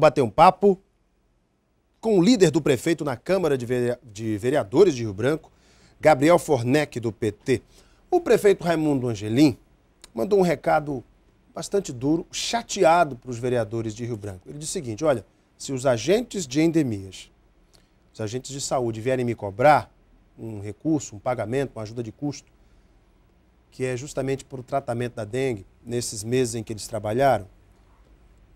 Vou bater um papo com o líder do prefeito na Câmara de Vereadores de Rio Branco, Gabriel Fornec, do PT. O prefeito Raimundo Angelim mandou um recado bastante duro, chateado para os vereadores de Rio Branco. Ele disse o seguinte: olha, se os agentes de endemias, os agentes de saúde vierem me cobrar um recurso, um pagamento, uma ajuda de custo, que é justamente para o tratamento da dengue, nesses meses em que eles trabalharam,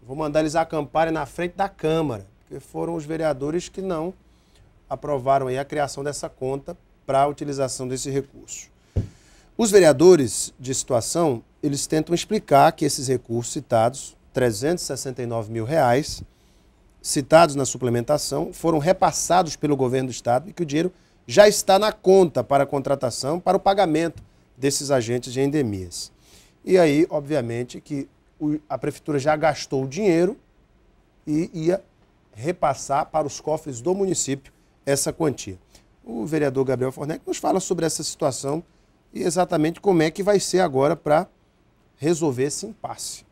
Vou mandar eles acamparem na frente da Câmara, porque foram os vereadores que não aprovaram a criação dessa conta para a utilização desse recurso. Os vereadores de situação, eles tentam explicar que esses recursos citados, 369 mil reais, citados na suplementação, foram repassados pelo governo do Estado e que o dinheiro já está na conta para a contratação, para o pagamento desses agentes de endemias. E aí, obviamente, que a prefeitura já gastou o dinheiro e ia repassar para os cofres do município essa quantia. O vereador Gabriel Fornec nos fala sobre essa situação e exatamente como é que vai ser agora para resolver esse impasse.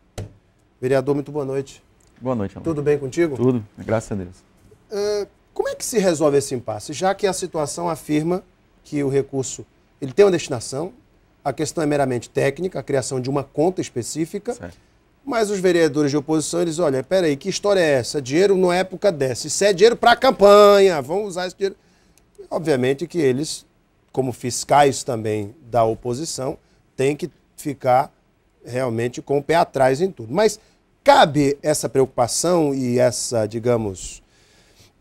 Vereador, muito boa noite. Boa noite, Amor. Tudo bem contigo? Tudo, graças a Deus. Uh, como é que se resolve esse impasse? Já que a situação afirma que o recurso ele tem uma destinação, a questão é meramente técnica, a criação de uma conta específica. Certo mas os vereadores de oposição, eles, olha, peraí, que história é essa? Dinheiro na é época dessa. Isso é dinheiro para a campanha, vamos usar esse dinheiro. Obviamente que eles, como fiscais também da oposição, têm que ficar realmente com o pé atrás em tudo. Mas cabe essa preocupação e essa, digamos,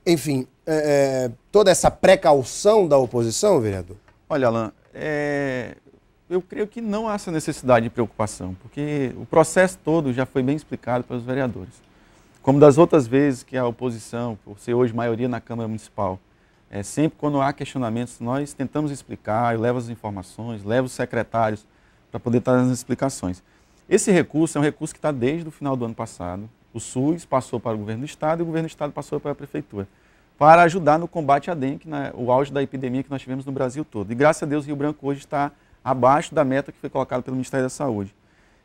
enfim, é, é toda essa precaução da oposição, vereador? Olha, Alain, é, eu creio que não há essa necessidade de preocupação, porque o processo todo já foi bem explicado pelos vereadores. Como das outras vezes que a oposição, por ser hoje maioria na Câmara Municipal, é, sempre quando há questionamentos, nós tentamos explicar, leva as informações, leva os secretários para poder estar nas explicações. Esse recurso é um recurso que está desde o final do ano passado. O SUS passou para o governo do Estado e o governo do Estado passou para a Prefeitura, para ajudar no combate à dengue, na, o auge da epidemia que nós tivemos no Brasil todo. E graças a Deus, Rio Branco hoje está abaixo da meta que foi colocada pelo Ministério da Saúde.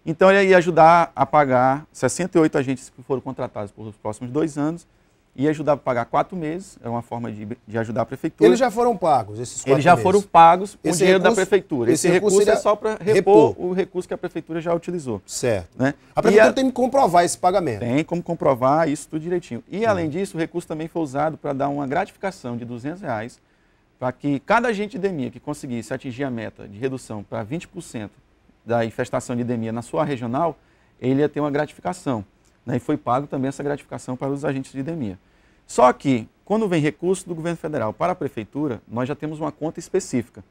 Então, ele ia ajudar a pagar 68 agentes que foram contratados por os próximos dois anos e ajudar a pagar quatro meses, é uma forma de, de ajudar a prefeitura. Eles já foram pagos, esses quatro Eles já meses. foram pagos com esse dinheiro recurso, da prefeitura. Esse, esse recurso, recurso é só para repor, repor, o recurso que a prefeitura já utilizou. Certo. Né? A prefeitura a... tem que comprovar esse pagamento. Tem como comprovar isso tudo direitinho. E, além hum. disso, o recurso também foi usado para dar uma gratificação de 200 reais para que cada agente de endemia que conseguisse atingir a meta de redução para 20% da infestação de endemia na sua regional, ele ia ter uma gratificação. Né? E foi pago também essa gratificação para os agentes de endemia. Só que, quando vem recurso do governo federal para a prefeitura, nós já temos uma conta específica.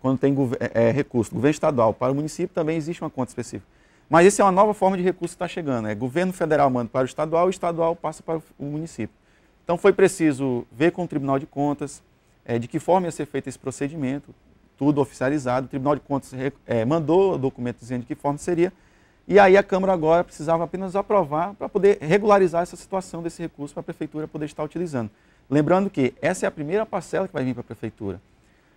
Quando tem é, é, recurso do governo estadual para o município, também existe uma conta específica. Mas essa é uma nova forma de recurso que está chegando. É governo federal manda para o estadual, o estadual passa para o município. Então foi preciso ver com o Tribunal de Contas, é, de que forma ia ser feito esse procedimento, tudo oficializado. O Tribunal de Contas é, mandou o documento dizendo de que forma seria. E aí a Câmara agora precisava apenas aprovar para poder regularizar essa situação desse recurso para a Prefeitura poder estar utilizando. Lembrando que essa é a primeira parcela que vai vir para a Prefeitura.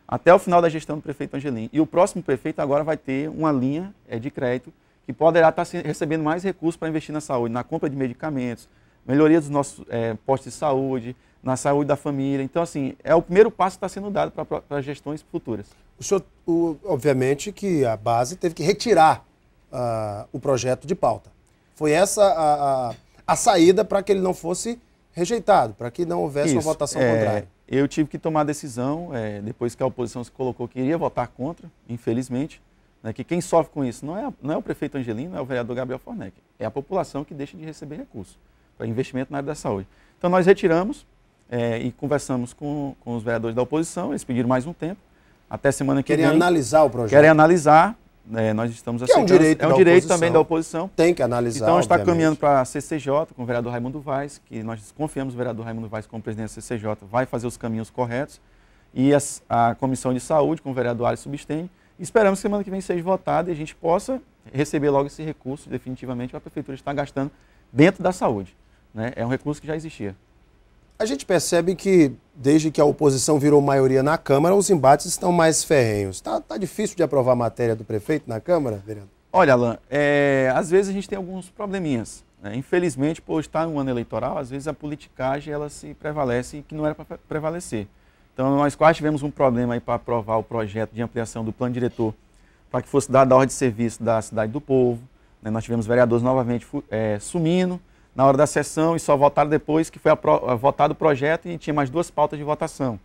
Até o final da gestão do prefeito Angelim. E o próximo prefeito agora vai ter uma linha é, de crédito que poderá estar recebendo mais recursos para investir na saúde, na compra de medicamentos, melhoria dos nossos é, postos de saúde, na saúde da família. Então, assim, é o primeiro passo que está sendo dado para gestões futuras. O senhor, o, obviamente que a base teve que retirar uh, o projeto de pauta. Foi essa a, a, a saída para que ele não fosse rejeitado, para que não houvesse Isso, uma votação é, contrária. Eu tive que tomar a decisão, é, depois que a oposição se colocou que iria votar contra, infelizmente, né, que quem sofre com isso não é, não é o prefeito Angelino, não é o vereador Gabriel Fornec, é a população que deixa de receber recursos para é, investimento na área da saúde. Então nós retiramos é, e conversamos com, com os vereadores da oposição, eles pediram mais um tempo, até semana que Querem vem. Querem analisar o projeto. Querem analisar, é, nós estamos aceitando. é um direito, é um direito também da oposição. Tem que analisar. Então está caminhando para a CCJ com o vereador Raimundo Vaz, que nós confiamos o vereador Raimundo Vaz como presidente da CCJ, vai fazer os caminhos corretos. E a comissão de saúde com o vereador Alisson Substende. Esperamos que semana que vem seja votada e a gente possa receber logo esse recurso definitivamente para a prefeitura estar gastando dentro da saúde. Né? É um recurso que já existia. A gente percebe que, desde que a oposição virou maioria na Câmara, os embates estão mais ferrenhos. Está tá difícil de aprovar a matéria do prefeito na Câmara, vereador? Olha, Alain, é, às vezes a gente tem alguns probleminhas. Né? Infelizmente, por estar em um ano eleitoral, às vezes a politicagem ela se prevalece que não era para prevalecer. Então, nós quase tivemos um problema para aprovar o projeto de ampliação do plano diretor para que fosse dada a ordem de serviço da Cidade do Povo. Né? Nós tivemos vereadores novamente é, sumindo na hora da sessão e só votaram depois que foi votado o projeto e tinha mais duas pautas de votação.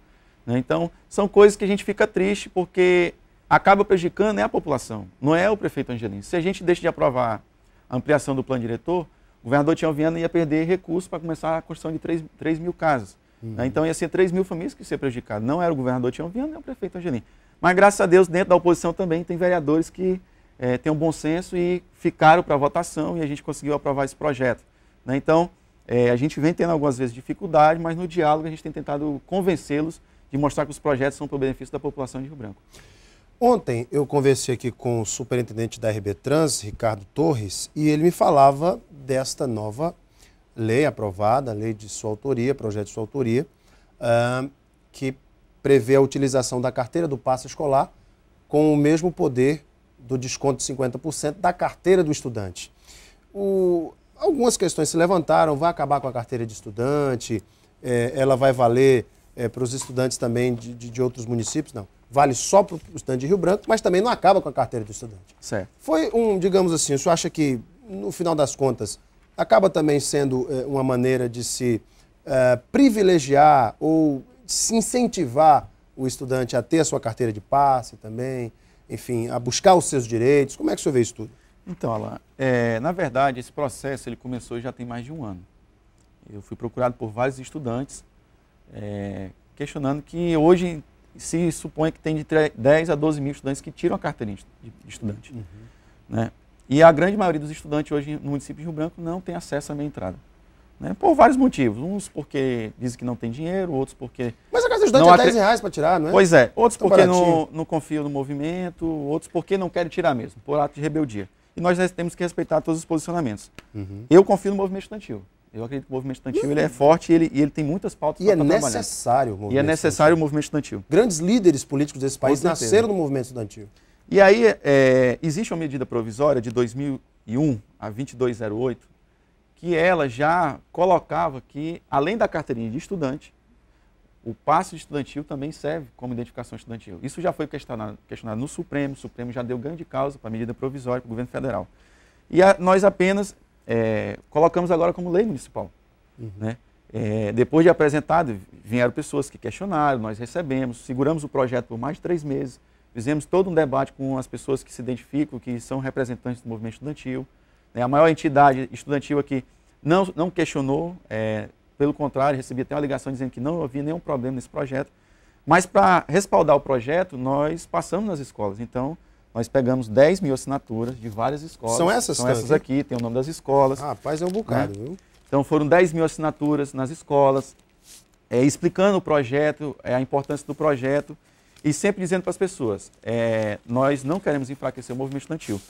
Né? Então, são coisas que a gente fica triste porque acaba prejudicando é a população, não é o prefeito Angelino. Se a gente deixa de aprovar a ampliação do plano diretor, o governador Tião Viana ia perder recursos para começar a construção de 3, 3 mil casas. Né? Uhum. Né? Então, ia ser 3 mil famílias que seriam ser prejudicadas. Não era o governador Tião Viana, é o prefeito Angelino. Mas, graças a Deus, dentro da oposição também tem vereadores que é, têm um bom senso e ficaram para a votação e a gente conseguiu aprovar esse projeto. Né? Então, é, a gente vem tendo algumas vezes dificuldade, mas no diálogo a gente tem tentado convencê-los de mostrar que os projetos são para o benefício da população de Rio Branco. Ontem eu conversei aqui com o superintendente da RB Trans, Ricardo Torres, e ele me falava desta nova lei aprovada, lei de sua autoria, projeto de sua autoria, uh, que prevê a utilização da carteira do passe escolar com o mesmo poder do desconto de 50% da carteira do estudante. O, algumas questões se levantaram, vai acabar com a carteira de estudante, é, ela vai valer é, para os estudantes também de, de, de, outros municípios, não. Vale só para o estudante de Rio Branco, mas também não acaba com a carteira de estudante. Certo. Foi um, digamos assim, o senhor acha que, no final das contas, acaba também sendo é, uma maneira de se é, privilegiar ou se incentivar o estudante a ter a sua carteira de passe também, enfim, a buscar os seus direitos? Como é que o senhor vê isso tudo? Então, Alain, é, na verdade, esse processo ele começou já tem mais de um ano. Eu fui procurado por vários estudantes, é, questionando que hoje se supõe que tem de 10 a 12 mil estudantes que tiram a carteirinha de estudante. Uhum. Né? E a grande maioria dos estudantes hoje no município de Rio Branco não tem acesso à minha entrada. Né? Por vários motivos. Uns porque dizem que não tem dinheiro, outros porque. Mas a casa do estudante é 10 reais para tirar, não é? Né? Pois é. Outros Tão porque não, não confiam no movimento, outros porque não querem tirar mesmo, por ato de rebeldia e nós temos que respeitar todos os posicionamentos. Uhum. Eu confio no movimento estudantil. Eu acredito que o movimento estudantil uhum. ele é uhum. forte e ele, e ele tem muitas pautas e é necessário E é necessário o movimento estudantil. Grandes líderes políticos desse país nasceram no movimento estudantil. E aí, é, existe uma medida provisória de 2001 a 2208, que ela já colocava que, além da carteirinha de estudante, o passe estudantil também serve como identificação estudantil. Isso já foi questionado, questionado no Supremo, o Supremo já deu ganho de causa para a medida provisória para o governo federal. E a, nós apenas é, colocamos agora como lei municipal. Uhum. Né? É, depois de apresentado, vieram pessoas que questionaram, nós recebemos, seguramos o projeto por mais de três meses, fizemos todo um debate com as pessoas que se identificam, que são representantes do movimento estudantil. Né? A maior entidade estudantil aqui não, não questionou, é, pelo contrário, recebi até uma ligação dizendo que não havia nenhum problema nesse projeto. Mas para respaldar o projeto, nós passamos nas escolas. Então, nós pegamos 10 mil assinaturas de várias escolas. São essas? São essas aqui, tem o nome das escolas. Ah, rapaz, é um bocado, né? viu? Então, foram 10 mil assinaturas nas escolas, é, explicando o projeto, é, a importância do projeto e sempre dizendo para as pessoas, é, nós não queremos enfraquecer o movimento estudantil.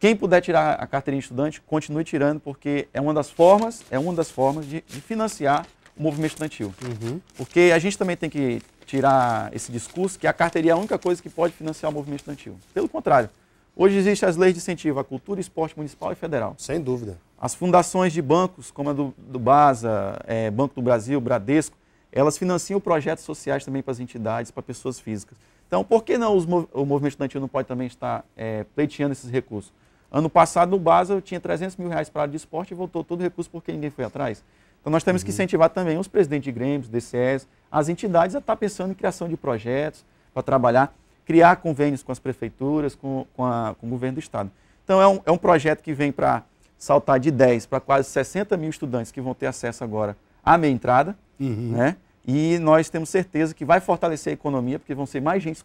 Quem puder tirar a carteirinha de estudante, continue tirando, porque é uma das formas, é uma das formas de, de financiar o movimento estudantil. Uhum. Porque a gente também tem que tirar esse discurso que a carteirinha é a única coisa que pode financiar o movimento estudantil. Pelo contrário, hoje existem as leis de incentivo à cultura, esporte municipal e federal. Sem dúvida. As fundações de bancos, como a do, do BASA, é, Banco do Brasil, Bradesco, elas financiam projetos sociais também para as entidades, para pessoas físicas. Então, por que não os, o movimento estudantil não pode também estar é, pleiteando esses recursos? Ano passado, no Baza, eu tinha 300 mil reais para a área de esporte e voltou todo o recurso porque ninguém foi atrás. Então, nós temos uhum. que incentivar também os presidentes de grêmios, DCS, as entidades a estar tá pensando em criação de projetos para trabalhar, criar convênios com as prefeituras, com, com, a, com o governo do Estado. Então, é um, é um projeto que vem para saltar de 10 para quase 60 mil estudantes que vão ter acesso agora à meia entrada, uhum. né? E nós temos certeza que vai fortalecer a economia, porque vão ser mais gente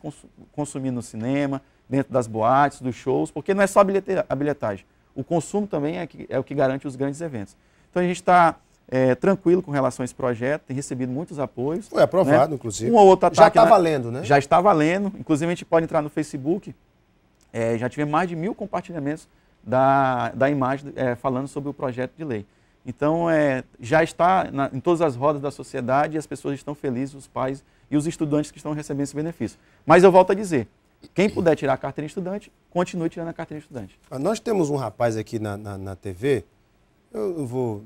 consumindo no cinema, dentro das boates, dos shows, porque não é só a bilhetagem. O consumo também é, que, é o que garante os grandes eventos. Então a gente está é, tranquilo com relação a esse projeto, tem recebido muitos apoios. Foi aprovado, né? inclusive. Um ou outro ataque. Já está valendo, né? Já está valendo. Inclusive a gente pode entrar no Facebook. É, já tivemos mais de mil compartilhamentos da, da imagem é, falando sobre o projeto de lei. Então, é, já está na, em todas as rodas da sociedade e as pessoas estão felizes, os pais e os estudantes que estão recebendo esse benefício. Mas eu volto a dizer, quem puder tirar a carteira de estudante, continue tirando a carteira de estudante. Ah, nós temos um rapaz aqui na, na, na TV, eu vou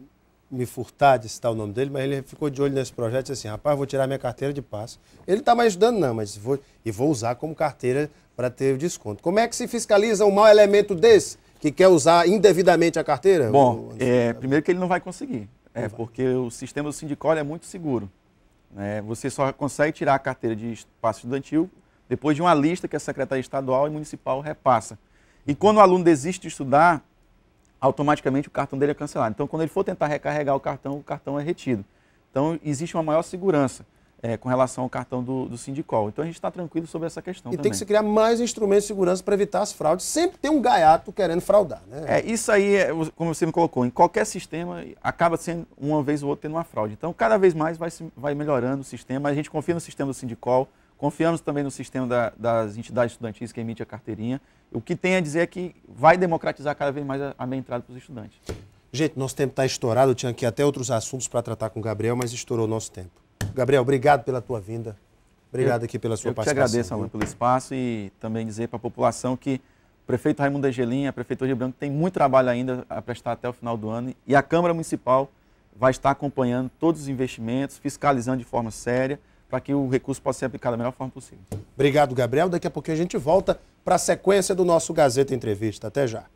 me furtar de citar o nome dele, mas ele ficou de olho nesse projeto e disse assim, rapaz, vou tirar minha carteira de passo. Ele não está mais ajudando não, mas vou, e vou usar como carteira para ter o desconto. Como é que se fiscaliza um mau elemento desse, que quer usar indevidamente a carteira? Bom, o... é, primeiro que ele não vai conseguir, é, porque o sistema do sindicato é muito seguro. Né? Você só consegue tirar a carteira de passo estudantil depois de uma lista que a Secretaria Estadual e Municipal repassa. E quando o aluno desiste de estudar, automaticamente o cartão dele é cancelado. Então, quando ele for tentar recarregar o cartão, o cartão é retido. Então, existe uma maior segurança é, com relação ao cartão do, do Sindicol. Então, a gente está tranquilo sobre essa questão e também. tem que se criar mais instrumentos de segurança para evitar as fraudes. Sempre tem um gaiato querendo fraudar, né? É, isso aí, é, como você me colocou, em qualquer sistema acaba sendo, uma vez ou outra, tendo uma fraude. Então, cada vez mais vai, vai melhorando o sistema. A gente confia no sistema do Sindicol, Confiamos também no sistema da, das entidades estudantis que emite a carteirinha. O que tem a dizer é que vai democratizar cada vez mais a, a minha entrada para os estudantes. Gente, nosso tempo está estourado. Eu tinha aqui até outros assuntos para tratar com o Gabriel, mas estourou o nosso tempo. Gabriel, obrigado pela tua vinda. Obrigado eu, aqui pela sua eu participação. Eu que agradeço, Alan, pelo espaço e também dizer para a população que o prefeito Raimundo Angelim, a Prefeitura de Branco, tem muito trabalho ainda a prestar até o final do ano e a Câmara Municipal vai estar acompanhando todos os investimentos, fiscalizando de forma séria para que o recurso possa ser aplicado da melhor forma possível. Obrigado, Gabriel. Daqui a pouquinho a gente volta para a sequência do nosso Gazeta Entrevista. Até já.